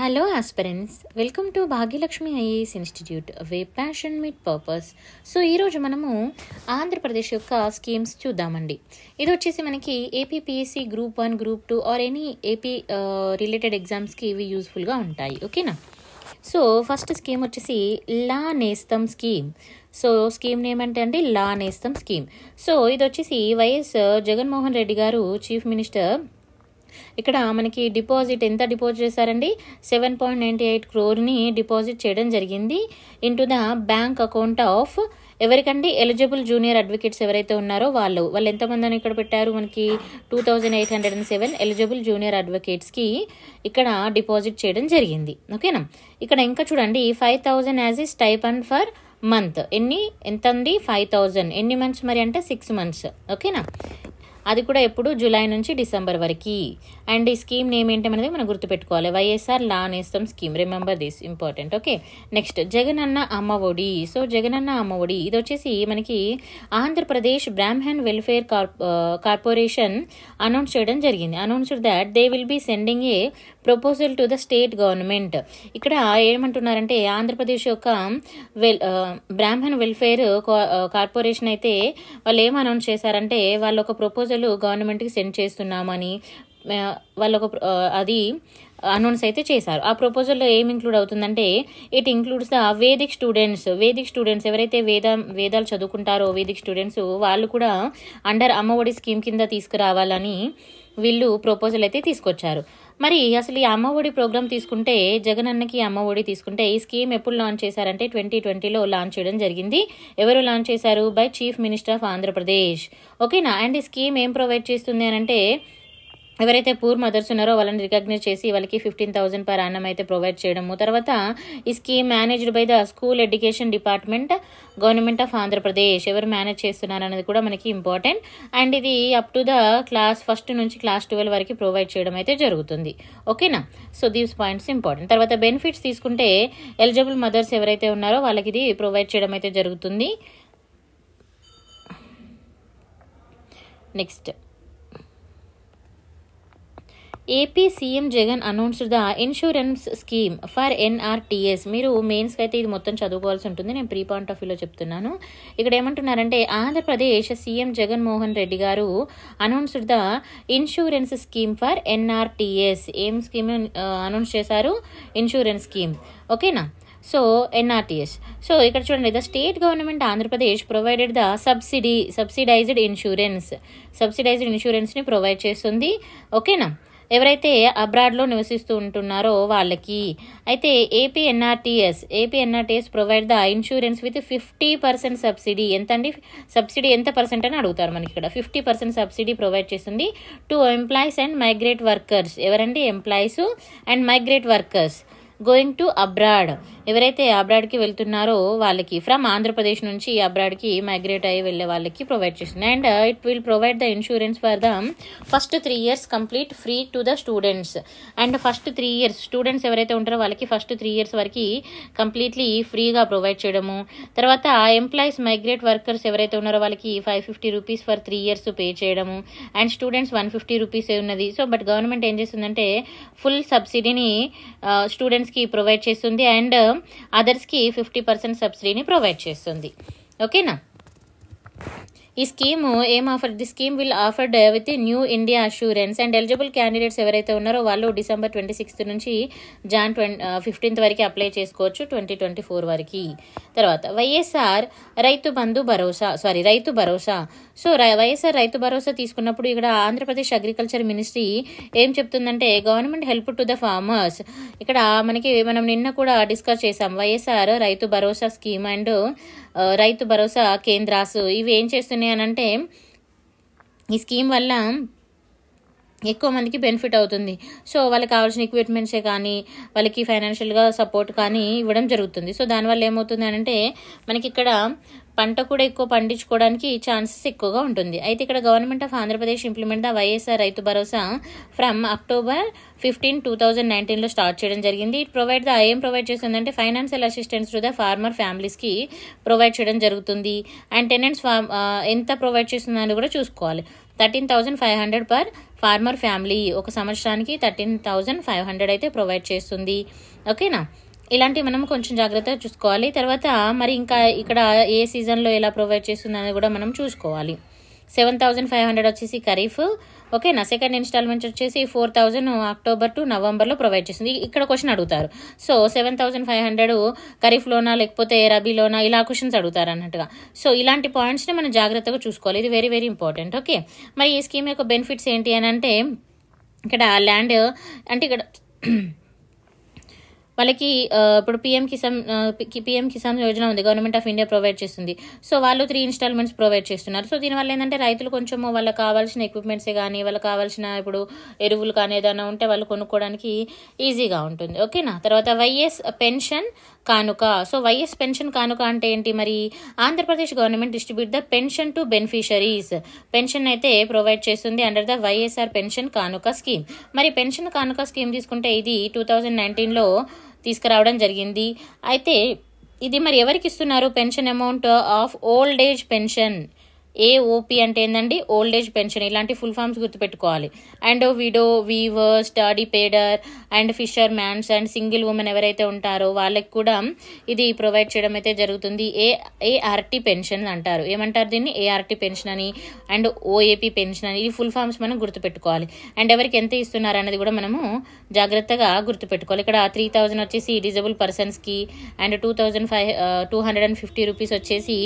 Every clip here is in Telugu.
hello ఆస్పరెన్స్ welcome to Bhagyalakshmi IAS institute way passion meat purpose so ఈరోజు మనము ఆంధ్రప్రదేశ్ యొక్క స్కీమ్స్ చూద్దామండి ఇది వచ్చేసి మనకి APPSC group one group two or any AP related ఎగ్జామ్స్కి ఇవి యూజ్ఫుల్గా ఉంటాయి ఓకేనా సో ఫస్ట్ స్కీమ్ వచ్చేసి లా నేస్తం స్కీమ్ సో స్కీమ్ నేమ్ అంటే అండి లా నేస్తం స్కీమ్ సో ఇది వచ్చేసి వైఎస్ uh, జగన్మోహన్ రెడ్డి గారు చీఫ్ మినిస్టర్ ఇక్కడ మనకి డిపాజిట్ ఎంత డిపాజిట్ చేశారండి సెవెన్ పాయింట్ నైంటీ ఎయిట్ క్రోర్ని డిపాజిట్ చేయడం జరిగింది into the bank account of ఎవరికండి ఎలిజిబుల్ జూనియర్ అడ్వకేట్స్ ఎవరైతే ఉన్నారో వాళ్ళు వాళ్ళు అని ఇక్కడ పెట్టారు మనకి two thousand eight hundred and seven eligible జూనియర్ అడ్వకేట్స్కి ఇక్కడ డిపాజిట్ చేయడం జరిగింది ఓకేనా ఇక్కడ ఇంకా చూడండి five thousand as is type and for month ఎన్ని ఎంత ఫైవ్ థౌజండ్ ఎన్ని మంత్స్ మరి అంటే సిక్స్ మంత్స్ ఓకేనా అది కూడా ఎప్పుడు జూలై నుంచి డిసెంబర్ వరకు అండ్ ఈ స్కీమ్ నేమ్ అనేది మనం గుర్తుపెట్టుకోవాలి వైఎస్ఆర్ లా నేస్తం scheme remember this important okay next Jagananna Amma Vodi so Jagananna Amma Vodi ఇది వచ్చేసి మనకి Andhra Pradesh Brahman welfare corporation announce చేయడం జరిగింది announced that they will be sending A proposal to the state government ఇక్కడ ఏమంటున్నారంటే ఆంధ్రప్రదేశ్ యొక్క వెల్ బ్రాహ్మణ్ వెల్ఫేర్ కార్పొరేషన్ అయితే వాళ్ళు ఏం అనౌన్స్ చేశారంటే వాళ్ళు ఒక ప్రపోజల్ రూపాయలు గవర్నమెంట్కి సెండ్ చేస్తున్నామని వాళ్ళొక అది అనౌన్స్ అయితే చేశారు ఆ ప్రపోజల్లో ఏం ఇంక్లూడ్ అవుతుందంటే it includes the Vedic students Vedic students ఎవరైతే వేద వేదాలు చదువుకుంటారో వేదిక్ స్టూడెంట్స్ వాళ్ళు కూడా అండర్ అమ్మఒడి స్కీమ్ కింద తీసుకురావాలని వీళ్ళు ప్రపోజల్ అయితే తీసుకొచ్చారు మరి అసలు ఈ అమ్మ ఒడి ప్రోగ్రామ్ తీసుకుంటే జగన్ అన్నకి అమ్మ ఒడి తీసుకుంటే ఈ స్కీమ్ ఎప్పుడు లాంచ్ చేశారంటే ట్వంటీ ట్వంటీలో లాంచ్ చేయడం జరిగింది ఎవరు లాంచ్ చేశారు by chief minister of Andhra Pradesh ఓకేనా అండ్ ఈ స్కీమ్ ఏం ప్రొవైడ్ చేస్తుంది అనంటే ఎవరైతే పూర్ మదర్స్ ఉన్నారో వాళ్ళని రికగ్నైజ్ చేసి వాళ్ళకి ఫిఫ్టీన్ థౌసండ్ పర్ అన్నం అయితే ప్రొవైడ్ చేయడము తర్వాత ఈ scheme managed by the school education department government of Andhra Pradesh ఎవరు మేనేజ్ చేస్తున్నారు అనేది కూడా మనకి ఇంపార్టెంట్ అండ్ ఇది up to the class first నుంచి క్లాస్ ట్వెల్వ్ వరకు ప్రొవైడ్ చేయడం అయితే జరుగుతుంది ఓకేనా సో దీస్ పాయింట్స్ ఇంపార్టెంట్ తర్వాత బెనిఫిట్స్ తీసుకుంటే ఎలిజిబుల్ మదర్స్ ఎవరైతే ఉన్నారో వాళ్ళకి ఇది ప్రొవైడ్ చేయడం అయితే జరుగుతుంది next AP CM Jagan announced the insurance scheme for NRTS మీరు మెయిన్స్కి అయితే ఇది మొత్తం చదువుకోవాల్సి ఉంటుంది నేను ప్రీ పాయింట్ ఆఫ్ వ్యూలో చెప్తున్నాను ఇక్కడ ఏమంటున్నారంటే ఆంధ్రప్రదేశ్ సీఎం జగన్మోహన్ రెడ్డి గారు announced the insurance scheme for NRTS ఏం స్కీమ్ అనౌన్స్ చేశారు ఇన్సూరెన్స్ స్కీమ్ ఓకేనా సో ఎన్ఆర్టీఎస్ సో ఇక్కడ చూడండి the state government Andhra Pradesh provided the subsidy subsidised insurance subsidised ఇన్సూరెన్స్ని provide చేస్తుంది ఓకేనా ఎవరైతే అబ్రాడ్లో నివసిస్తూ ఉంటున్నారో వాళ్ళకి అయితే AP NRTS AP NRTS provide the insurance with fifty percent subsidy ఎంత అండి సబ్సిడీ ఎంత పర్సెంట్ అని అడుగుతారు మనకి ఇక్కడ ఫిఫ్టీ పర్సెంట్ సబ్సిడీ ప్రొవైడ్ చేస్తుంది to employees and migrate workers ఎవరండి employees and migrate workers going to abroad ఎవరైతే అబ్రాడ్కి వెళ్తున్నారో వాళ్ళకి ఫ్రమ్ ఆంధ్రప్రదేశ్ నుంచి అబ్రాడ్కి మైగ్రేట్ అయ్యి వెళ్ళే వాళ్ళకి ప్రొవైడ్ చేస్తుంది and it will provide the insurance for the first three years complete free to the students and first three years students ఎవరైతే ఉంటారో వాళ్ళకి ఫస్ట్ త్రీ ఇయర్స్ వరకు కంప్లీట్లీ ఫ్రీగా ప్రొవైడ్ చేయడము తర్వాత ఆ ఎంప్లాయీస్ మైగ్రేట్ వర్కర్స్ ఎవరైతే ఉన్నారో వాళ్ళకి five fifty rupees for three years pay చేయడము అండ్ స్టూడెంట్స్ వన్ ఫిఫ్టీ రూపీసే ఉన్నది సో బట్ గవర్నమెంట్ ఏం చేస్తుందంటే ఫుల్ సబ్సిడీని స్టూడెంట్స్కి ప్రొవైడ్ చేస్తుంది అండ్ అదర్స్కి ఫిఫ్టీ పర్సెంట్ సబ్సిడీని ప్రొవైడ్ చేస్తుంది ఓకేనా ఈ స్కీము ఏం offer the scheme will afforded with New India Assurance and eligible candidates ఎవరైతే ఉన్నారో వాళ్ళు డిసెంబర్ ట్వంటీ సిక్స్త్ నుంచి జాన్ ట్వంటీ ఫిఫ్టీన్త్ వరకు అప్లై చేసుకోవచ్చు ట్వంటీ ట్వంటీ ఫోర్ వరకు తర్వాత వైఎస్ఆర్ రైతు బంధు భరోసా సారీ రైతు భరోసా సో వైఎస్ఆర్ రైతు భరోసా తీసుకున్నప్పుడు ఇక్కడ ఆంధ్రప్రదేశ్ అగ్రికల్చర్ మినిస్ట్రీ ఏం చెప్తుందంటే government help to the farmers ఇక్కడ మనకి మనం నిన్న కూడా డిస్కస్ చేసాం వైఎస్ఆర్ రైతు భరోసా స్కీమ్ అండ్ రైతు భరోసా కేంద్రాసు ఇవి ఏం చేస్తున్నాయి అనంటే ఈ స్కీమ్ వల్ల ఎక్కువ మందికి బెనిఫిట్ అవుతుంది సో వాళ్ళకి కావాల్సిన ఎక్విప్మెంట్సే కానీ వాళ్ళకి ఫైనాన్షియల్గా సపోర్ట్ కానీ ఇవ్వడం జరుగుతుంది సో దానివల్ల ఏమవుతుంది అంటే మనకి ఇక్కడ పంట కూడా ఎక్కువ పండించుకోవడానికి ఛాన్సెస్ ఎక్కువగా ఉంటుంది అయితే ఇక్కడ government of Andhra Pradesh implement the YSR రైతు భరోసా from October fifteen two thousand నైన్టీన్లో స్టార్ట్ చేయడం జరిగింది ఇట్ ప్రొవైడ్ ద ఏం ప్రొవైడ్ చేస్తుందంటే financial assistance to the farmer ఫ్యామిలీస్కి ప్రొవైడ్ చేయడం జరుగుతుంది అండ్ టెనెంట్స్ ఎంత ప్రొవైడ్ చేస్తుందని కూడా చూసుకోవాలి thirteen thousand five hundred per farmer family ఒక సంవత్సరానికి థర్టీన్ థౌజండ్ ఫైవ్ హండ్రెడ్ అయితే ప్రొవైడ్ చేస్తుంది ఓకేనా ఇలాంటివి మనం కొంచెం జాగ్రత్తగా చూసుకోవాలి తర్వాత మరి ఇంకా ఇక్కడ ఏ సీజన్లో ఎలా ప్రొవైడ్ చేస్తుంది అనేది కూడా మనం చూసుకోవాలి సెవెన్ థౌజండ్ ఫైవ్ హండ్రెడ్ వచ్చేసి ఖరీఫ్ నా సెకండ్ ఇన్స్టాల్మెంట్ వచ్చేసి ఫోర్ థౌజండ్ అక్టోబర్ టు నవంబర్లో ప్రొవైడ్ చేస్తుంది ఇక్కడ క్వశ్చన్ అడుగుతారు so seven thousand five hundred ఖరీఫ్లోనా లేకపోతే రబీలోనా ఇలా క్వశ్చన్స్ అడుగుతారు అన్నట్టుగా సో ఇలాంటి పాయింట్స్ని మనం జాగ్రత్తగా చూసుకోవాలి ఇది వెరీ వెరీ ఇంపార్టెంట్ ఓకే మరి ఈ స్కీమ్ యొక్క బెనిఫిట్స్ ఏంటి అని అంటే ఇక్కడ ల్యాండ్ అంటే ఇక్కడ వాళ్ళకి ఇప్పుడు పిఎం కిసాన్ పిఎం కిసాన్ యోజన ఉంది గవర్నమెంట్ ఆఫ్ ఇండియా ప్రొవైడ్ చేస్తుంది సో వాళ్ళు త్రీ ఇన్స్టాల్మెంట్స్ ప్రొవైడ్ చేస్తున్నారు సో దీనివల్ల ఏంటంటే రైతులు కొంచెము వాళ్ళకి కావాల్సిన ఎక్విప్మెంట్సే కానీ వాళ్ళకి కావాల్సిన ఇప్పుడు ఎరువులు కానీ ఏదైనా ఉంటే వాళ్ళు కొనుక్కోవడానికి ఈజీగా ఉంటుంది ఓకేనా తర్వాత వైఎస్ పెన్షన్ కానుక సో వైఎస్ పెన్షన్ కానుక అంటే ఏంటి మరి Andhra Pradesh government distribute the pension to beneficiaries pension అయితే ప్రొవైడ్ చేస్తుంది అండర్ ద వైఎస్ఆర్ పెన్షన్ కానుక స్కీమ్ మరి పెన్షన్ కానుక స్కీమ్ తీసుకుంటే ఇది టూ థౌజండ్ నైన్టీన్లో తీసుకురావడం జరిగింది అయితే ఇది మరి ఎవరికి ఇస్తున్నారు pension amount of old age pension AOP అంటే ఏంటండి ఓల్డ్ ఏజ్ పెన్షన్ ఇలాంటి ఫుల్ ఫామ్స్ గుర్తుపెట్టుకోవాలి అండ్ విడో వీవర్ స్టడీ పేడర్ and fisher mans and single women ఎవరైతే ఉంటారో వాళ్ళకి కూడా ఇది ప్రొవైడ్ చేయడం అయితే జరుగుతుంది ఏ ఏఆర్టీ పెన్షన్ అంటారు ఏమంటారు దీన్ని ఏఆర్టీ పెన్షన్ అని అండ్ ఓఏపీ పెన్షన్ అని ఈ ఫుల్ ఫామ్స్ మనం గుర్తుపెట్టుకోవాలి అండ్ ఎవరికి ఎంత ఇస్తున్నారు అనేది కూడా మనము జాగ్రత్తగా గుర్తుపెట్టుకోవాలి ఇక్కడ త్రీ థౌజండ్ వచ్చేసి డిజబుల్ పర్సన్స్కి and two thousand five two hundred and fifty rupees వచ్చేసి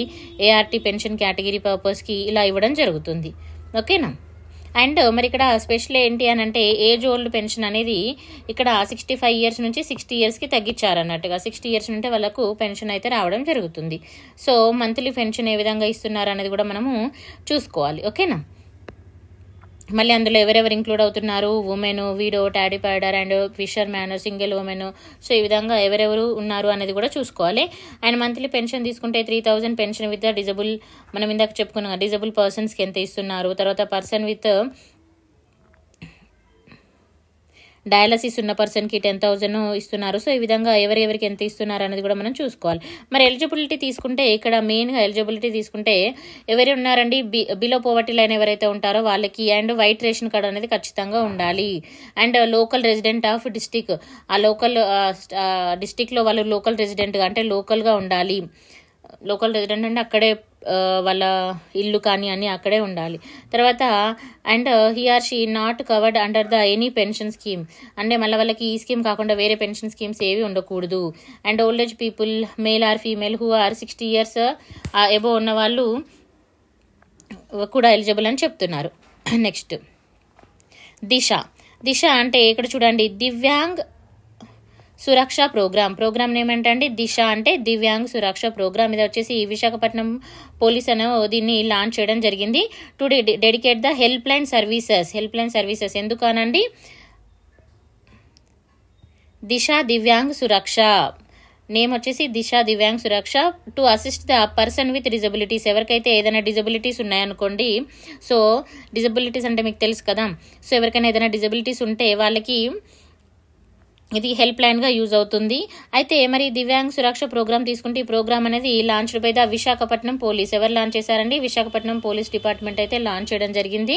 ఏఆర్టీ పెన్షన్ కేటగిరీ పర్పస్ జోన్స్కి ఇలా ఇవ్వడం జరుగుతుంది ఓకేనా అండ్ మరి ఇక్కడ స్పెషల్ ఏంటి అని అంటే ఏజ్ ఓల్డ్ పెన్షన్ అనేది ఇక్కడ సిక్స్టీ ఫైవ్ ఇయర్స్ నుంచి సిక్స్టీ ఇయర్స్కి తగ్గించారన్నట్టుగా సిక్స్టీ ఇయర్స్ నుండి వాళ్ళకు పెన్షన్ అయితే రావడం జరుగుతుంది సో మంత్లీ పెన్షన్ ఏ విధంగా ఇస్తున్నారు అనేది కూడా మనము చూసుకోవాలి ఓకేనా మళ్ళీ అందులో ఎవరెవరు ఇంక్లూడ్ అవుతున్నారు ఉమెన్ వీడో టాడీ పైడర్ and fisher man single women so ఈ విధంగా ఎవరెవరు ఉన్నారు అనేది కూడా చూసుకోవాలి ఆయన మంత్లీ పెన్షన్ తీసుకుంటే three thousand pension with disabled మనం ఇందాక చెప్పుకున్నాం డిజబుల్ పర్సన్స్కి ఎంత ఇస్తున్నారు తర్వాత పర్సన్ విత్ డయాలసిస్ ఉన్న పర్సన్కి టెన్ థౌజండ్ ఇస్తున్నారు సో ఈ విధంగా ఎవరెవరికి ఎంత ఇస్తున్నారు అనేది కూడా మనం చూసుకోవాలి మరి ఎలిజిబిలిటీ తీసుకుంటే ఇక్కడ మెయిన్గా ఎలిజిబిలిటీ తీసుకుంటే ఎవరు ఉన్నారండి బిలో పోవర్టీ లైన్ ఎవరైతే ఉంటారో వాళ్ళకి అండ్ వైట్ రేషన్ కార్డ్ అనేది ఖచ్చితంగా ఉండాలి and local resident of district ఆ లోకల్ డిస్టిక్లో వాళ్ళు లోకల్ రెసిడెంట్గా అంటే లోకల్గా ఉండాలి లోకల్ రెసిడెంట్ అంటే అక్కడే వాళ్ళ ఇల్లు కానీ అన్నీ అక్కడే ఉండాలి తర్వాత and he or she not covered under the any pension scheme అంటే మళ్ళీ వాళ్ళకి ఈ స్కీమ్ కాకుండా వేరే పెన్షన్ స్కీమ్స్ ఏవి ఉండకూడదు and old age people male or female who are sixty years above ఉన్న వాళ్ళు కూడా ఎలిజిబుల్ అని చెప్తున్నారు నెక్స్ట్ దిశ దిశ అంటే ఇక్కడ చూడండి Divyang Suraksha programme programme name Disha అంటే దివ్యాంగ్ సురక్ష ప్రోగ్రామ్ ఇది వచ్చేసి ఈ విశాఖపట్నం పోలీస్ అనే దీన్ని లాంచ్ చేయడం జరిగింది to dedicate the help line services help line services ఎందుకనండి దిశ దివ్యాంగ్ సురక్ష నేమ్ వచ్చేసి Disha Divyang Suraksha to assist the person with disabilities ఎవరికైతే ఏదైనా డిజబిలిటీస్ ఉన్నాయనుకోండి సో డిజబిలిటీస్ అంటే మీకు తెలుసు కదా సో ఎవరికైనా ఏదైనా డిజబిలిటీస్ ఉంటే వాళ్ళకి ఇది హెల్ప్ లైన్గా యూజ్ అవుతుంది అయితే మరి దివ్యాంగ్ సురక్ష ప్రోగ్రామ్ తీసుకుంటే ఈ ప్రోగ్రామ్ అనేది లాంచ్ బై విశాఖపట్నం పోలీస్ ఎవరు లాంచ్ చేశారండి విశాఖపట్నం పోలీస్ డిపార్ట్మెంట్ అయితే లాంచ్ చేయడం జరిగింది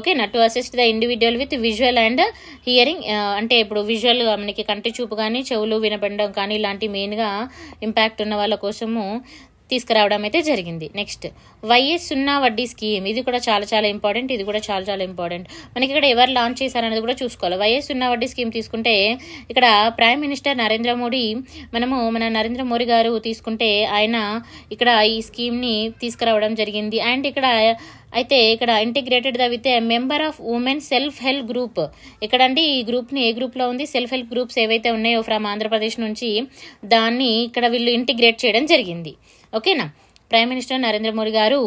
okay not assist the individual with visual and hearing అంటే ఇప్పుడు విజువల్ మనకి కంటి చూపు కానీ చెవులు వినబడడం కానీ ఇలాంటి మెయిన్గా ఇంపాక్ట్ ఉన్న వాళ్ళ కోసము తీసుకురావడం అయితే జరిగింది నెక్స్ట్ వైఎస్ సున్నా వడ్డీ స్కీమ్ ఇది కూడా చాలా చాలా ఇంపార్టెంట్ ఇది కూడా చాలా చాలా ఇంపార్టెంట్ మనకి ఇక్కడ ఎవరు లాంచ్ చేశారనేది కూడా చూసుకోవాలి వైఎస్ సున్నా వడ్డీ స్కీమ్ తీసుకుంటే ఇక్కడ ప్రైమ్ మినిస్టర్ నరేంద్ర మోడీ మనము మన నరేంద్ర మోడీ గారు తీసుకుంటే ఆయన ఇక్కడ ఈ స్కీమ్ని తీసుకురావడం జరిగింది అండ్ ఇక్కడ అయితే ఇక్కడ ఇంటిగ్రేటెడ్ అయితే member of women self help group ఇక్కడండి ఈ గ్రూప్ని ఏ గ్రూప్లో ఉంది సెల్ఫ్ హెల్ప్ గ్రూప్స్ ఏవైతే ఉన్నాయో ఫ్రమ్ ఆంధ్రప్రదేశ్ నుంచి దాన్ని ఇక్కడ వీళ్ళు ఇంటిగ్రేట్ చేయడం జరిగింది ఓకేనా ప్రైమ్ మినిస్టర్ నరేంద్ర మోడీ గారు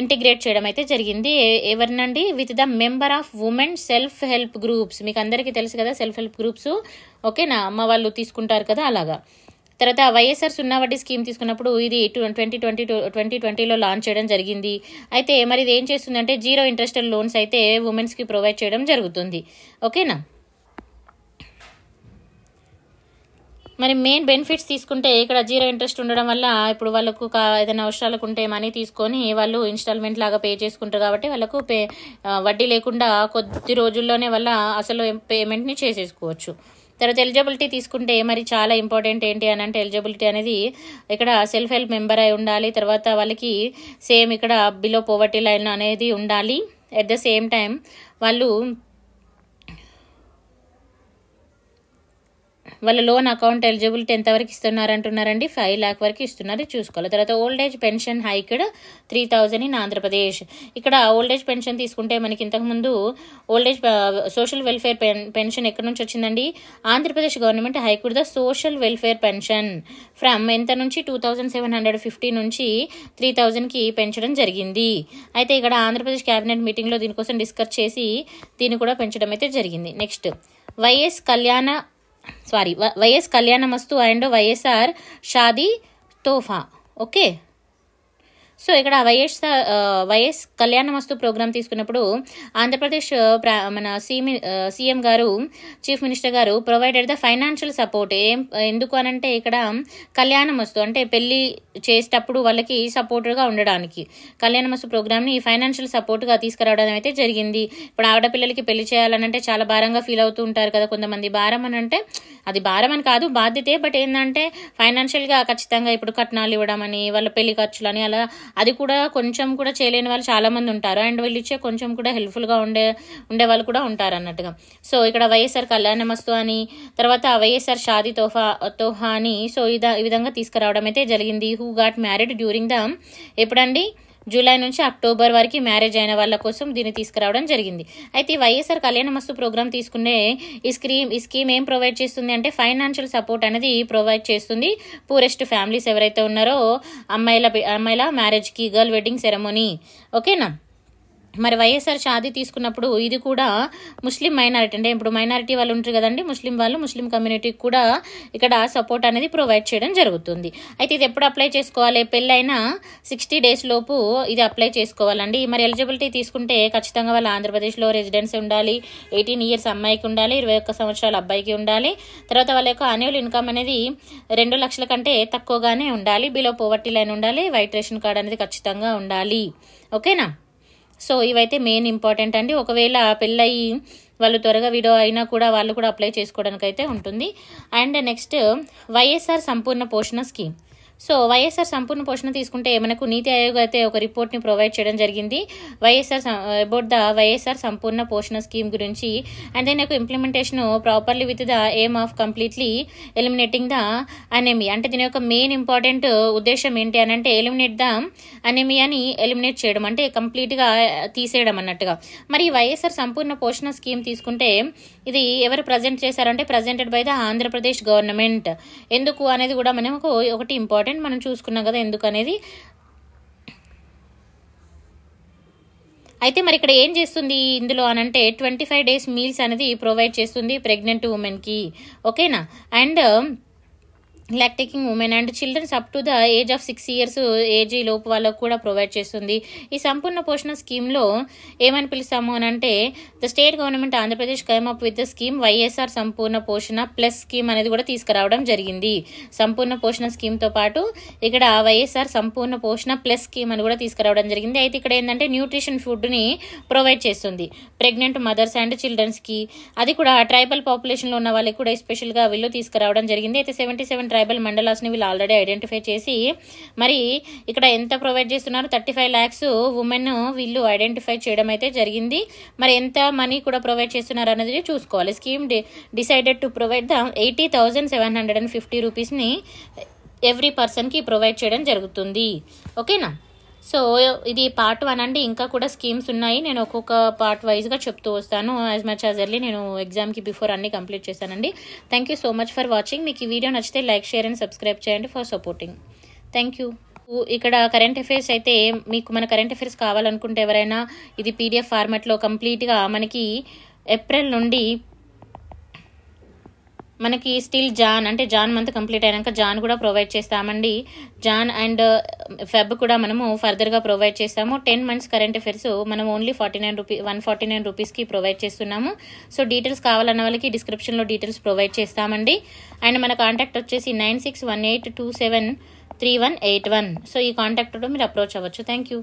ఇంటిగ్రేట్ చేయడం అయితే జరిగింది ఎవరినండి with the member of women self help groups మీకు అందరికీ తెలుసు కదా సెల్ఫ్ హెల్ప్ గ్రూప్స్ ఓకేనా అమ్మ వాళ్ళు తీసుకుంటారు కదా అలాగా తర్వాత వైఎస్ఆర్ సున్నా వడ్డీ స్కీమ్ తీసుకున్నప్పుడు ఇది ట్వంటీ ట్వంటీ ట్వంటీ ట్వంటీలో లాంచ్ చేయడం జరిగింది అయితే మరి ఇది ఏం చేస్తుందంటే జీరో ఇంట్రెస్ట్ లోన్స్ అయితే ఉమెన్స్కి ప్రొవైడ్ చేయడం జరుగుతుంది ఓకేనా మరి మెయిన్ బెనిఫిట్స్ తీసుకుంటే ఇక్కడ జీరో ఇంట్రెస్ట్ ఉండడం వల్ల ఇప్పుడు వాళ్ళకు ఏదైనా అవసరాలకు ఉంటే మనీ తీసుకొని వాళ్ళు ఇన్స్టాల్మెంట్ లాగా పే చేసుకుంటారు కాబట్టి వాళ్ళకు పే వడ్డీ లేకుండా కొద్ది రోజుల్లోనే వాళ్ళ అసలు పేమెంట్ని చేసేసుకోవచ్చు తర్వాత ఎలిజిబిలిటీ తీసుకుంటే మరి చాలా ఇంపార్టెంట్ ఏంటి అని అంటే ఎలిజిబిలిటీ అనేది ఇక్కడ సెల్ఫ్ హెల్ప్ మెంబర్ అయి ఉండాలి తర్వాత వాళ్ళకి సేమ్ ఇక్కడ బిలో పోవర్టీ లైన్ అనేది ఉండాలి ఎట్ ద సేమ్ టైం వాళ్ళు వాళ్ళ లోన్ అకౌంట్ ఎలిజిబిలిటీ ఎంతవరకు ఇస్తున్నారు అంటున్నారండి ఫైవ్ ల్యాక్ వరకు ఇస్తున్నారు చూసుకోవాలి తర్వాత old age pension hiked three thousand in Andhra Pradesh ఇక్కడ ఓల్డ్ ఏజ్ పెన్షన్ తీసుకుంటే మనకి ఇంతకుముందు old age social welfare pension ఎక్కడి నుంచి వచ్చిందండి Andhra Pradesh government hiked the social welfare pension from ఎంత నుంచి two thousand seven hundred fifty నుంచి త్రీ థౌజండ్కి పెంచడం జరిగింది అయితే ఇక్కడ ఆంధ్రప్రదేశ్ క్యాబినెట్ మీటింగ్లో దీనికోసం డిస్కస్ చేసి దీన్ని కూడా పెంచడం అయితే జరిగింది next YS Kalyana sorry YS Kalyanamastu and YSR Shaadi Tohfa okay so ఇక్కడ వైఎస్ వైఎస్ కళ్యాణ మస్తు ప్రోగ్రాం తీసుకున్నప్పుడు ఆంధ్రప్రదేశ్ మన సీమి సీఎం గారు చీఫ్ మినిస్టర్ గారు ప్రొవైడెడ్ ద ఫైనాన్షియల్ సపోర్ట్ ఏం ఎందుకు అనంటే ఇక్కడ కళ్యాణం మస్తు అంటే పెళ్ళి చేసేటప్పుడు వాళ్ళకి సపోర్టర్గా ఉండడానికి కళ్యాణ మస్తు ప్రోగ్రామ్ని ఫైనాన్షియల్ సపోర్ట్గా తీసుకురావడం అయితే జరిగింది ఇప్పుడు ఆడపిల్లలకి పెళ్లి చేయాలనంటే చాలా భారంగా ఫీల్ అవుతూ ఉంటారు కదా కొంతమంది భారం అని అంటే అది భారం అని కాదు బాధ్యతే బట్ ఏంటంటే ఫైనాన్షియల్గా ఖచ్చితంగా ఇప్పుడు కట్నాలు ఇవ్వడం అని వాళ్ళ పెళ్లి ఖర్చులు అని అలా అది కూడా కొంచెం కూడా చేయలేని వాళ్ళు చాలామంది ఉంటారు అండ్ వీళ్ళు ఇచ్చే కొంచెం కూడా హెల్ప్ఫుల్గా ఉండే ఉండే వాళ్ళు కూడా ఉంటారు అన్నట్టుగా సో ఇక్కడ వైఎస్ఆర్ కళ్యాణమస్తు అని తర్వాత వైఎస్ఆర్ షాదీ తోఫా తోహా అని సో ఇదా ఈ విధంగా తీసుకురావడం అయితే జరిగింది who got married during the ఎప్పుడండి జూలై నుంచి అక్టోబర్ వరకు మ్యారేజ్ అయిన వాళ్ళ కోసం దీన్ని తీసుకురావడం జరిగింది అయితే వైఎస్ఆర్ కళ్యాణ మస్తు ప్రోగ్రామ్ తీసుకునే ఈ స్కీమ్ ఈ స్కీమ్ ఏం ప్రొవైడ్ చేస్తుంది అంటే ఫైనాన్షియల్ సపోర్ట్ అనేది ప్రొవైడ్ చేస్తుంది పూరెస్ట్ ఫ్యామిలీస్ ఎవరైతే ఉన్నారో అమ్మాయిల అమ్మాయిల మ్యారేజ్కి గర్ల్ వెడ్డింగ్ సెరమోనీ ఓకేనా మరి వైఎస్ఆర్ షాదీ తీసుకున్నప్పుడు ఇది కూడా ముస్లిం మైనారిటీ అంటే ఇప్పుడు మైనారిటీ వాళ్ళు ఉంటారు కదండి ముస్లిం వాళ్ళు ముస్లిం కమ్యూనిటీకి కూడా ఇక్కడ సపోర్ట్ అనేది ప్రొవైడ్ చేయడం జరుగుతుంది అయితే ఇది ఎప్పుడు అప్లై చేసుకోవాలి పెళ్ళైన సిక్స్టీ డేస్ లోపు ఇది అప్లై చేసుకోవాలండి మరి ఎలిజిబిలిటీ తీసుకుంటే ఖచ్చితంగా వాళ్ళు ఆంధ్రప్రదేశ్లో రెసిడెన్స్ ఉండాలి ఎయిటీన్ ఇయర్స్ అమ్మాయికి ఉండాలి ఇరవై ఒక్క సంవత్సరాల అబ్బాయికి ఉండాలి తర్వాత వాళ్ళ యొక్క అన్యువల్ ఇన్కమ్ అనేది రెండు లక్షల కంటే తక్కువగానే ఉండాలి బిలో పోవర్టీ లైన్ ఉండాలి వైట్ రేషన్ కార్డ్ అనేది ఖచ్చితంగా ఉండాలి ఓకేనా సో ఇవైతే మెయిన్ ఇంపార్టెంట్ అండి ఒకవేళ పెళ్ళయి వాళ్ళు త్వరగా విడో అయినా కూడా వాళ్ళు కూడా అప్లై చేసుకోవడానికి అయితే ఉంటుంది and next YSR Sampoorna Poshana scheme so YSR Sampoorna పోషణ తీసుకుంటే మనకు నీతి ఆయోగ్ అయితే ఒక రిపోర్ట్ని ప్రొవైడ్ చేయడం జరిగింది YSR about the YSR Sampoorna Poshana scheme గురించి అండ్ దెన్ యొక్క implementation properly with the aim of completely eliminating the అనేమి అంటే దీని యొక్క మెయిన్ ఇంపార్టెంట్ ఉద్దేశం ఏంటి అని అంటే ఎలిమినేట్ ద అనేమియాని ఎలిమినేట్ చేయడం అంటే కంప్లీట్గా తీసేయడం అన్నట్టుగా మరి వైఎస్ఆర్ సంపూర్ణ పోషణ స్కీమ్ తీసుకుంటే ఇది ఎవరు ప్రజెంట్ చేశారంటే presented by the Andhra Pradesh government ఎందుకు అనేది కూడా మనకు ఒకటి ఇంపార్టెంట్ ఇంపార్టెంట్ మనం చూసుకున్నాం కదా ఎందుకనేది అయితే మరి ఇక్కడ ఏం చేస్తుంది ఇందులో అని అంటే ట్వంటీ ఫైవ్ డేస్ మీల్స్ అనేది ప్రొవైడ్ చేస్తుంది ప్రెగ్నెంట్ ఉమెన్కి ఓకేనా and like taking women and childrens up to the age of six years age లోపు వాళ్ళకు కూడా ప్రొవైడ్ చేస్తుంది ఈ సంపూర్ణ పోషణ స్కీమ్లో ఏమని పిలుస్తాము అని అంటే the state government Andhra Pradesh came up with the scheme YSR Sampoorna Poshana plus scheme అనేది కూడా తీసుకురావడం జరిగింది సంపూర్ణ పోషణ స్కీమ్తో పాటు ఇక్కడ వైఎస్ఆర్ సంపూర్ణ పోషణ ప్లస్ స్కీమ్ అని కూడా తీసుకురావడం జరిగింది అయితే ఇక్కడ ఏంటంటే న్యూట్రిషన్ ఫుడ్ని ప్రొవైడ్ చేస్తుంది ప్రెగ్నెంట్ మదర్స్ అండ్ చిల్డ్రన్స్కి అది కూడా ట్రైబల్ పాపులేషన్లో ఉన్న వాళ్ళకి కూడా స్పెషల్గా వీళ్ళు తీసుకురావడం జరిగింది అయితే సెవెంటీ సెవెన్ ట్రైబల్ మండలాస్ని వీళ్ళు ఆల్రెడీ ఐడెంటిఫై చేసి మరి ఇక్కడ ఎంత ప్రొవైడ్ చేస్తున్నారు థర్టీ ఫైవ్ ల్యాక్స్ ఉమెన్ వీళ్ళు ఐడెంటిఫై చేయడం అయితే జరిగింది మరి ఎంత మనీ కూడా ప్రొవైడ్ చేస్తున్నారు అనేది చూసుకోవాలి scheme decided to provide the eighty thousand seven hundred and fifty రూపీస్ని ఎవ్రీ పర్సన్కి ప్రొవైడ్ చేయడం జరుగుతుంది ఓకేనా సో ఇది పార్ట్ వన్ అండి ఇంకా కూడా స్కీమ్స్ ఉన్నాయి నేను ఒక్కొక్క పార్ట్ వైజ్గా చెప్తూ వస్తాను యాజ్ మచ్ యాజ్ ఎర్లీ నేను ఎగ్జామ్కి బిఫోర్ అన్ని కంప్లీట్ చేశానండి thank you so much for watching మీకు ఈ వీడియో నచ్చితే లైక్ షేర్ అండ్ సబ్స్క్రైబ్ చేయండి ఫర్ సపోర్టింగ్ థ్యాంక్ యూ ఇక్కడ కరెంట్ అఫైర్స్ అయితే మీకు మన కరెంట్ అఫైర్స్ కావాలనుకుంటే ఎవరైనా ఇది పీడిఎఫ్ ఫార్మాట్లో కంప్లీట్గా మనకి ఏప్రిల్ నుండి మనకి స్టిల్ జాన్ అంటే జాన్ మంత్ కంప్లీట్ అయినాక జాన్ కూడా ప్రొవైడ్ చేస్తామండి జాన్ అండ్ uh, ఫెబ్ కూడా మనము ఫర్దర్గా ప్రొవైడ్ చేస్తాము టెన్ మంత్స్ కరెంట్ అఫైర్స్ మనం only forty nine rupee one forty nine రూపీస్కి ప్రొవైడ్ చేస్తున్నాము సో డీటెయిల్స్ కావాలన్న వాళ్ళకి డిస్క్రిప్షన్లో డీటెయిల్స్ ప్రొవైడ్ చేస్తామండి అండ్ మన కాంటాక్ట్ వచ్చేసి nine six one eight two seven three one eight one so ఈ కాంటాక్ట్లో మీరు అప్రోచ్ అవ్వచ్చు థ్యాంక్ యూ